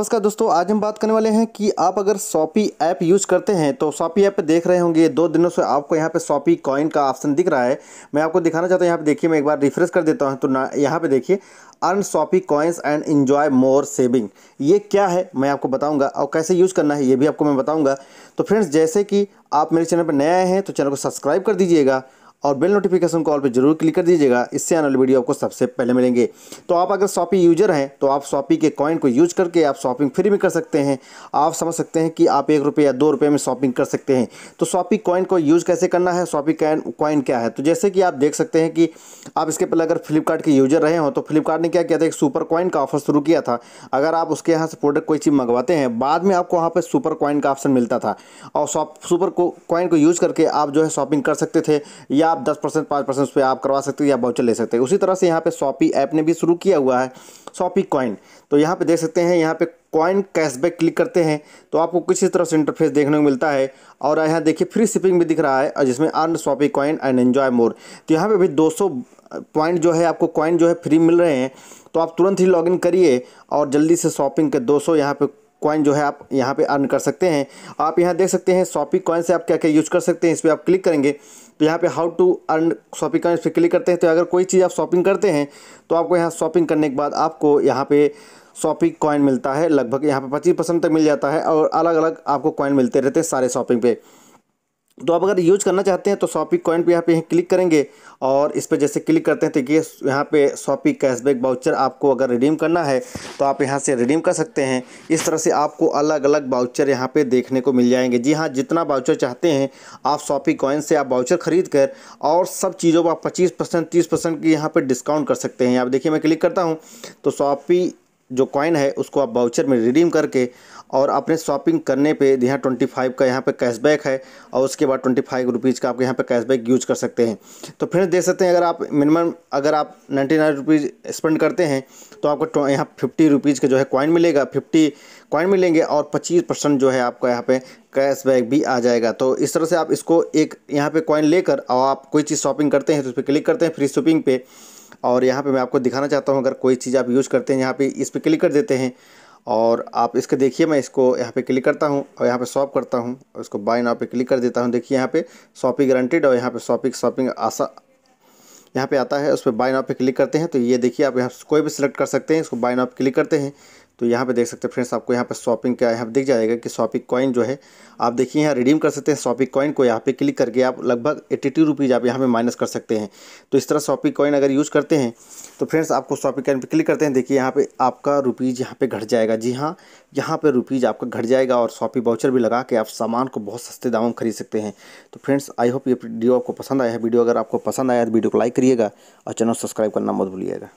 नमस्कार दोस्तों आज हम बात करने वाले हैं कि आप अगर शॉपी ऐप यूज करते हैं तो शॉपी ऐप पे देख रहे होंगे दो दिनों से आपको यहाँ पे शॉपी कॉइन का ऑप्शन दिख रहा है मैं आपको दिखाना चाहता हूँ यहाँ पे देखिए मैं एक बार रिफ्रेश कर देता हूँ तो ना यहाँ पे देखिए earn Shopee coins and enjoy more saving ये क्या है मैं आपको बताऊँगा और कैसे यूज़ करना है ये भी आपको मैं बताऊँगा तो फ्रेंड्स जैसे कि आप मेरे चैनल पर नए आए हैं तो चैनल को सब्सक्राइब कर दीजिएगा और बेल नोटिफिकेशन कॉल पर जरूर क्लिक कर दीजिएगा इससे आने वाली वीडियो आपको सबसे पहले मिलेंगे तो आप अगर शॉपी यूजर हैं तो आप शॉपी के कॉइन को यूज करके आप शॉपिंग फ्री में कर सकते हैं आप समझ सकते हैं कि आप एक रुपये या दो रुपये में शॉपिंग कर सकते हैं तो शॉपी कॉइन को यूज़ कैसे करना है शॉपी कॉइन क्या है तो जैसे कि आप देख सकते हैं कि आप इसके पहले अगर फ्लिपकार्ट के यूजर रहे हों तो फ्लिपकार्ट ने क्या किया था एक सुपर कॉइन का ऑफर शुरू किया था अगर आप उसके यहाँ से प्रोडक्ट कोई चीज़ मंगवाते हैं बाद में आपको वहाँ पर सुपर कॉइन का ऑप्शन मिलता था और सुपर कॉइन को यूज़ करके आप जो है शॉपिंग कर सकते थे या आप दस परसेंट पाँच परसेंट उस पर आप करवा सकते हो या बाउचर ले सकते हैं उसी तरह से यहाँ पे शॉपी ऐप ने भी शुरू किया हुआ है शॉपी कॉइन तो यहाँ पे देख सकते हैं यहाँ पे कॉइन कैशबैक क्लिक करते हैं तो आपको किसी तरह से इंटरफेस देखने को मिलता है और यहाँ देखिए फ्री शिपिंग भी दिख रहा है और जिसमें earn Shopee coin and enjoy more तो यहाँ पर भी दो पॉइंट जो है आपको कॉइन जो है फ्री मिल रहे हैं तो आप तुरंत ही लॉगिन करिए और जल्दी से शॉपिंग के 200 सौ यहाँ पर कॉइन जो है आप यहाँ पे अर्न कर सकते हैं आप यहाँ देख सकते हैं शॉपिंग कॉइन से आप क्या क्या यूज़ कर सकते हैं इस पर आप क्लिक करेंगे तो यहाँ पे हाउ टू अर्न शॉपिंग करने इस पर क्लिक करते हैं तो अगर कोई चीज़ आप शॉपिंग करते हैं तो आपको यहाँ शॉपिंग करने के बाद आपको यहाँ पे शॉपिंग कॉइन मिलता है लगभग यहाँ पे पच्चीस परसेंट तक मिल जाता है और अलग अलग आपको कॉइन मिलते रहते हैं सारे शॉपिंग पे तो आप अगर यूज करना चाहते हैं तो शॉपिंग कॉइन पे यहाँ पे क्लिक करेंगे और इस पर जैसे क्लिक करते हैं तो ये यहाँ पे शॉपिंग कैशबैक बाउचर आपको अगर रिडीम करना है तो आप यहाँ से रिडीम कर सकते हैं इस तरह से आपको अलग अलग बाउचर यहाँ पे देखने को मिल जाएंगे जी हाँ जितना बाउचर चाहते हैं आप शॉपिंग कॉइन से आप बाउचर खरीद कर और सब चीज़ों पर आप पच्चीस परसेंट तीस परसेंट की यहाँ पर डिस्काउंट कर सकते हैं आप देखिए मैं क्लिक करता हूँ तो शॉपी जो कॉइन है उसको आप बाउचर में रिडीम करके और अपने शॉपिंग करने पे यहाँ ट्वेंटी फाइव का यहाँ पे कैशबैक है और उसके बाद ट्वेंटी फाइव रुपीज़ का आप यहाँ पे कैशबैक यूज कर सकते हैं तो फिर देख सकते हैं अगर आप मिनिमम अगर आप नाइन्टी नाइन रुपीज़ स्पेंड करते हैं तो आपको यहाँ फिफ्टी रुपीज़ का जो है कॉइन मिलेगा फिफ्टी कॉइन मिलेंगे और पच्चीस परसेंट जो है आपका यहाँ पे कैशबैक भी आ जाएगा तो इस तरह से आप इसको एक यहाँ पर कॉइन लेकर और आप कोई चीज़ शॉपिंग करते हैं तो उस पर क्लिक करते हैं फ्री शॉपिंग पे और यहाँ पे मैं आपको दिखाना चाहता हूँ अगर कोई चीज़ आप यूज़ करते हैं यहाँ पे इस पर क्लिक कर देते हैं और आप इसके देखिए मैं इसको यहाँ पे क्लिक करता हूँ और यहाँ पे शॉप करता हूँ और इसको बाय नाव पे क्लिक कर देता हूँ देखिए यहाँ पे शॉपिंग गारंटेड और यहाँ पे शॉपिंग शॉपिंग आशा यहाँ पे आता है उस पर बाय नाव पे क्लिक करते हैं तो ये देखिए आप यहाँ कोई भी सिलेक्ट कर सकते हैं इसको बाय नाव पे क्लिक करते हैं तो यहाँ पे देख सकते हैं फ्रेंड्स आपको यहाँ पे शॉपिंग का यहाँ दिख जाएगा कि शॉपिंग कॉइन जो है आप देखिए यहाँ रिडीम कर सकते हैं शॉपिंग कॉइन को यहाँ पे क्लिक करके आप लगभग एट्टी टू रुपीज़ आप यहाँ पे माइनस कर सकते हैं तो इस तरह शॉपिंग कॉइन अगर यूज़ करते हैं तो फ्रेंड्स आपको शॉपिंग कॉइन पर क्लिक करते हैं देखिए यहाँ पर आपका रुपीज़ यहाँ पर घट जाएगा जी हाँ यहाँ पर रुपीज़ आपका घट जाएगा और शॉपिंग बाउचर भी लगा के आप सामान को बहुत सस्ते दामों में खरीद सकते हैं तो फ्रेंड्स आई होप ये वीडियो आपको पसंद आया है वीडियो अगर आपको पसंद आया तो वीडियो को लाइक करिएगा और चैनल सब्सक्राइब करना मत भूलिएगा